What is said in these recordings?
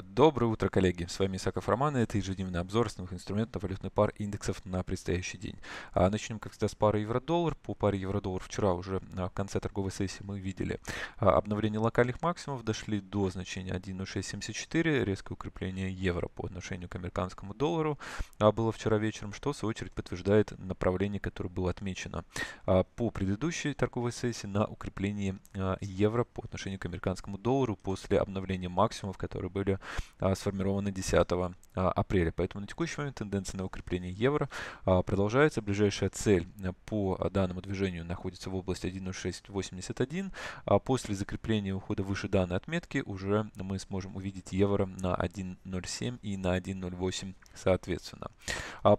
Доброе утро, коллеги! С вами Исаков Роман, и это ежедневный обзор основных инструментов валютных пар индексов на предстоящий день. А, Начнем, как всегда, с пары евро-доллар. По паре евро-доллар вчера уже а, в конце торговой сессии мы видели а, обновление локальных максимумов, дошли до значения 1.0674, резкое укрепление евро по отношению к американскому доллару было вчера вечером, что в свою очередь подтверждает направление, которое было отмечено по предыдущей торговой сессии на укрепление евро по отношению к американскому доллару после обновления максимумов, которые были а, сформированы 10 а, апреля. Поэтому на текущий момент тенденция на укрепление евро а, продолжается. Ближайшая цель э, по данному движению находится в области 1.0681. После закрепления ухода выше данной отметки уже мы сможем увидеть евро на 1.07 и на 1.08 соответственно.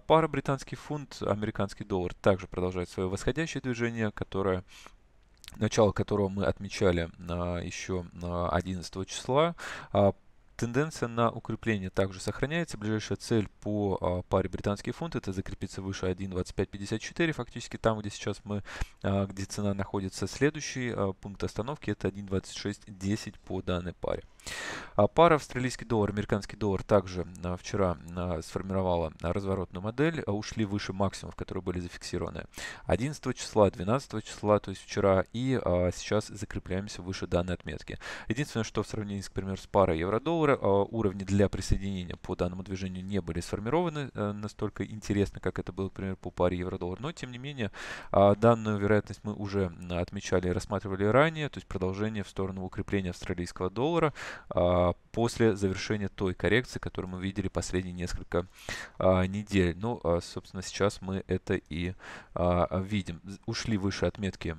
Пара британский фунт, американский доллар также продолжает свое восходящее движение, которое начало которого мы отмечали а, еще 11 числа. А, Тенденция на укрепление также сохраняется. Ближайшая цель по а, паре британский фунт это закрепиться выше 1.2554, фактически там, где сейчас мы, а, где цена находится. Следующий а, пункт остановки это 1.2610 по данной паре. А пара австралийский доллар, американский доллар также а, вчера а, сформировала разворотную модель, а ушли выше максимумов, которые были зафиксированы 11 числа, 12 числа, то есть вчера, и сейчас закрепляемся выше данной отметки. Единственное, что в сравнении, к примеру, с парой евро-доллара, уровни для присоединения по данному движению не были сформированы э, настолько интересно, как это было, например, по паре евро-доллар, но тем не менее данную вероятность мы уже отмечали и рассматривали ранее, то есть продолжение в сторону укрепления австралийского доллара, а, после завершения той коррекции, которую мы видели последние несколько а, недель. Ну, а, собственно, сейчас мы это и видим. Ушли выше отметки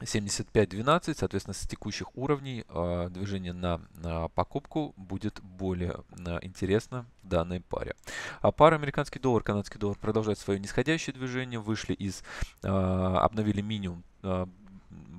75.12, соответственно, с текущих уровней э, движение на, на покупку будет более э, интересно в данной паре. А пара американский доллар, канадский доллар продолжает свое нисходящее движение, вышли из, э, обновили минимум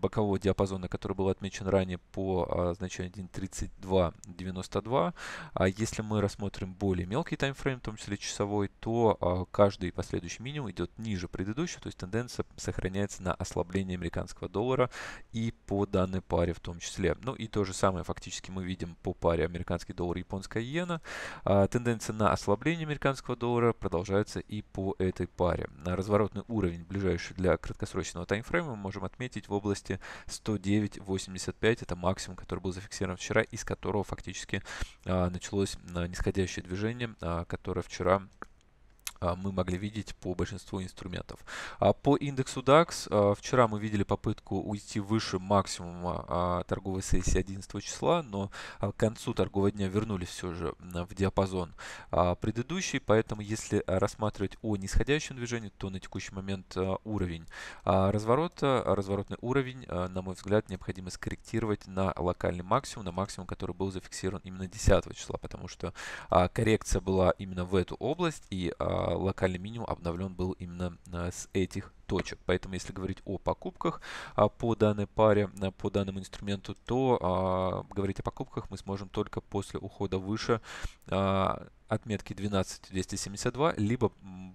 бокового диапазона, который был отмечен ранее по а, значению 1.3292. А если мы рассмотрим более мелкий таймфрейм, в том числе часовой, то а, каждый последующий минимум идет ниже предыдущего, то есть тенденция сохраняется на ослабление американского доллара и по данной паре в том числе. Ну и то же самое фактически мы видим по паре американский доллар и японская иена. А, тенденция на ослабление американского доллара продолжается и по этой паре. На Разворотный уровень ближайший для краткосрочного таймфрейма мы можем отметить в области 109.85. Это максимум, который был зафиксирован вчера, из которого фактически а, началось а, нисходящее движение, а, которое вчера а, мы могли видеть по большинству инструментов. А, по индексу DAX а, вчера мы видели попытку уйти выше максимума торговой сессии 11 числа, но к концу торгового дня вернулись все же в диапазон предыдущий, поэтому если рассматривать о нисходящем движении, то на текущий момент уровень разворота, разворотный уровень, на мой взгляд, необходимо скорректировать на локальный максимум, на максимум, который был зафиксирован именно 10 числа, потому что коррекция была именно в эту область и локальный минимум обновлен был именно э, с этих точек. Поэтому, если говорить о покупках а, по данной паре, а, по данному инструменту, то а, говорить о покупках мы сможем только после ухода выше отметки 12272, либо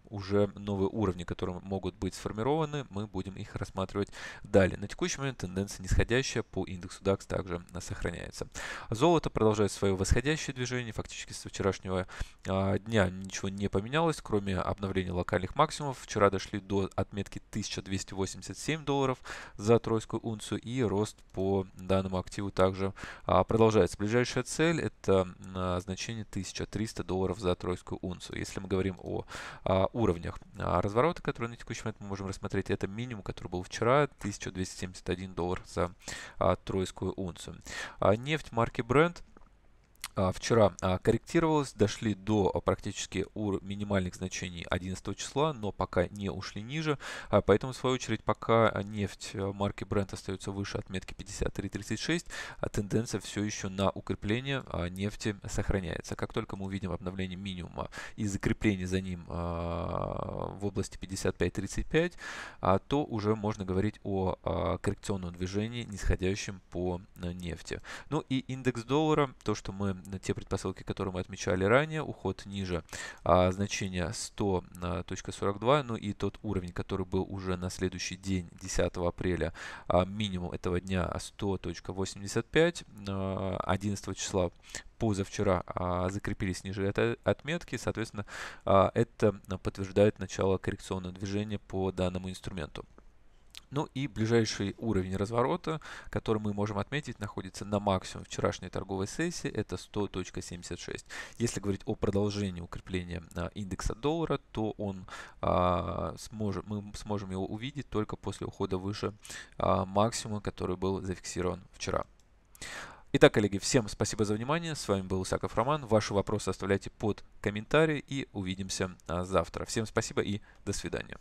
уже новые уровни, которые могут быть сформированы, мы будем их рассматривать далее. На текущий момент тенденция нисходящая по индексу DAX также сохраняется. Золото продолжает свое восходящее движение. Фактически со вчерашнего дня ничего не поменялось, кроме обновления локальных максимумов. Вчера дошли до отметки 1287 долларов за тройскую унцию. И рост по данному активу также а, продолжается. Ближайшая цель – это а, значение 1300 долларов за тройскую унцию. Если мы говорим о а, уровнях а, разворота, которые на текущий момент мы можем рассмотреть, это минимум, который был вчера, 1271 доллар за а, тройскую унцию. А, нефть марки Brent – а, вчера а, корректировалось дошли до а, практически ур минимальных значений 11 числа, но пока не ушли ниже, поэтому в свою очередь пока нефть марки Brent остается выше отметки 53.36, тенденция все еще на укрепление нефти сохраняется. Как только мы увидим обновление минимума и закрепление за ним в области 55.35, то уже можно говорить о коррекционном движении, нисходящем по нефти. Ну и индекс доллара, то, что мы те предпосылки, которые мы отмечали ранее, уход ниже а, значения 100.42, а, ну и тот уровень, который был уже на следующий день, 10 апреля, а, минимум этого дня 100.85, а, 11 числа позавчера а, закрепились ниже этой отметки, соответственно, а, это подтверждает начало коррекционного движения по данному инструменту. Ну и ближайший уровень разворота, который мы можем отметить, находится на максимум вчерашней торговой сессии, это 100.76. Если говорить о продолжении укрепления а, индекса доллара, то он а, сможет, мы сможем его увидеть только после ухода выше а, максимума, который был зафиксирован вчера. Итак, коллеги, всем спасибо за внимание. С вами был Усаков Роман. Ваши вопросы оставляйте под комментарии и увидимся а, завтра. Всем спасибо и до свидания.